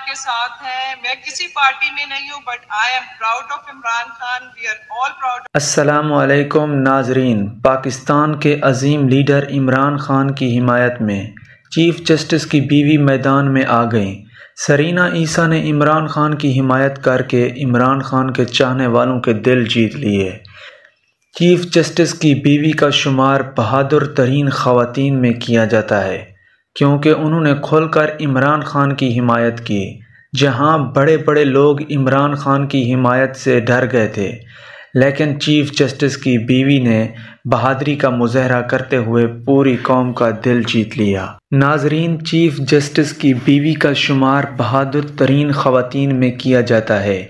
आपके साथ हैं मैं किसी पार्टी में नहीं हूँ but I am proud of Imran Khan we are all proud असलकुम नाजरीन पाकिस्तान के अजीम लीडर इमरान खान की हिमायत में चीफ जस्टिस की बीवी मैदान में आ गई सरीना ईसा ने इमरान खान की हिमायत करके इमरान खान के चाहने वालों के दिल जीत लिए चीफ जस्टिस की बीवी का शुमार बहादुर तरीन खातन में किया जाता है क्योंकि उन्होंने खुलकर इमरान खान की हिमायत की जहां बड़े बड़े लोग इमरान खान की हिमायत से डर गए थे लेकिन चीफ जस्टिस की बीवी ने बहादरी का मुजहरा करते हुए पूरी कौम का दिल जीत लिया नाजरीन चीफ जस्टिस की बीवी का शुमार बहादुर तरीन खवतान में किया जाता है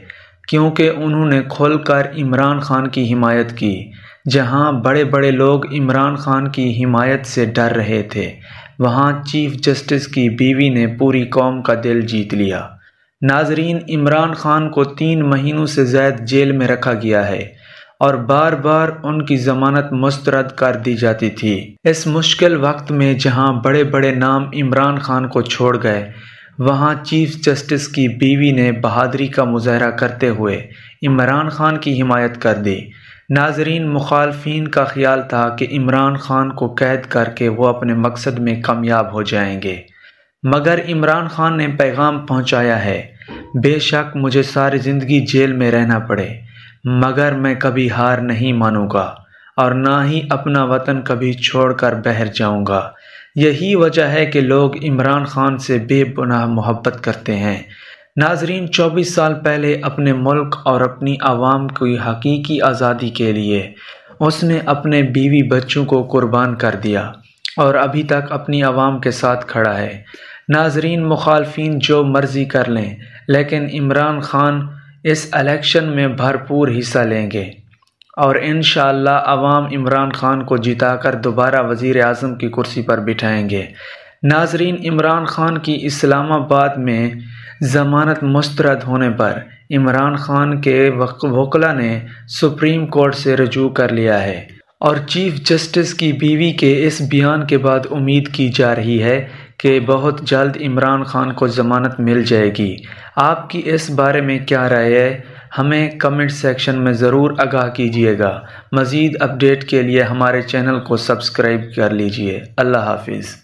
क्योंकि उन्होंने खुलकर इमरान खान की हिमायत की जहां बड़े बड़े लोग इमरान खान की हिमायत से डर रहे थे वहाँ चीफ जस्टिस की बीवी ने पूरी कौम का दिल जीत लिया नाजरीन इमरान खान को तीन महीनों से जायद जेल में रखा गया है और बार बार उनकी जमानत मुस्तरद कर दी जाती थी इस मुश्किल वक्त में जहाँ बड़े बड़े नाम इमरान खान को छोड़ गए वहाँ चीफ जस्टिस की बीवी ने बहादरी का मुजाहरा करते हुए इमरान खान की हिमायत कर दी नाजरीन मुखालफन का ख्याल था कि इमरान खान को कैद करके वो अपने मकसद में कामयाब हो जाएंगे मगर इमरान खान ने पैगाम पहुंचाया है बेशक मुझे सारी ज़िंदगी जेल में रहना पड़े मगर मैं कभी हार नहीं मानूंगा और ना ही अपना वतन कभी छोड़कर बहर जाऊंगा यही वजह है कि लोग इमरान खान से बेपनाह मोहब्बत करते हैं नाजरीन 24 साल पहले अपने मुल्क और अपनी आवाम की हकीकी आज़ादी के लिए उसने अपने बीवी बच्चों को कुर्बान कर दिया और अभी तक अपनी आवाम के साथ खड़ा है नाजरीन मुखालफन जो मर्ज़ी कर लें लेकिन इमरान ख़ान इस इलेक्शन में भरपूर हिस्सा लेंगे और इन आवाम इमरान ख़ान को जिताकर दोबारा वज़ी अजम की कुर्सी पर बिठाएंगे नाजरीन इमरान खान की इस्लामाबाद में ज़मानत मुस्तरद होने पर इमरान खान के वकला ने सुप्रीम कोर्ट से रजू कर लिया है और चीफ जस्टिस की बीवी के इस बयान के बाद उम्मीद की जा रही है कि बहुत जल्द इमरान खान को ज़मानत मिल जाएगी आपकी इस बारे में क्या राय है हमें कमेंट सेक्शन में ज़रूर आगाह कीजिएगा मज़ीद अपडेट के लिए हमारे चैनल को सब्सक्राइब कर लीजिए अल्लाह हाफिज़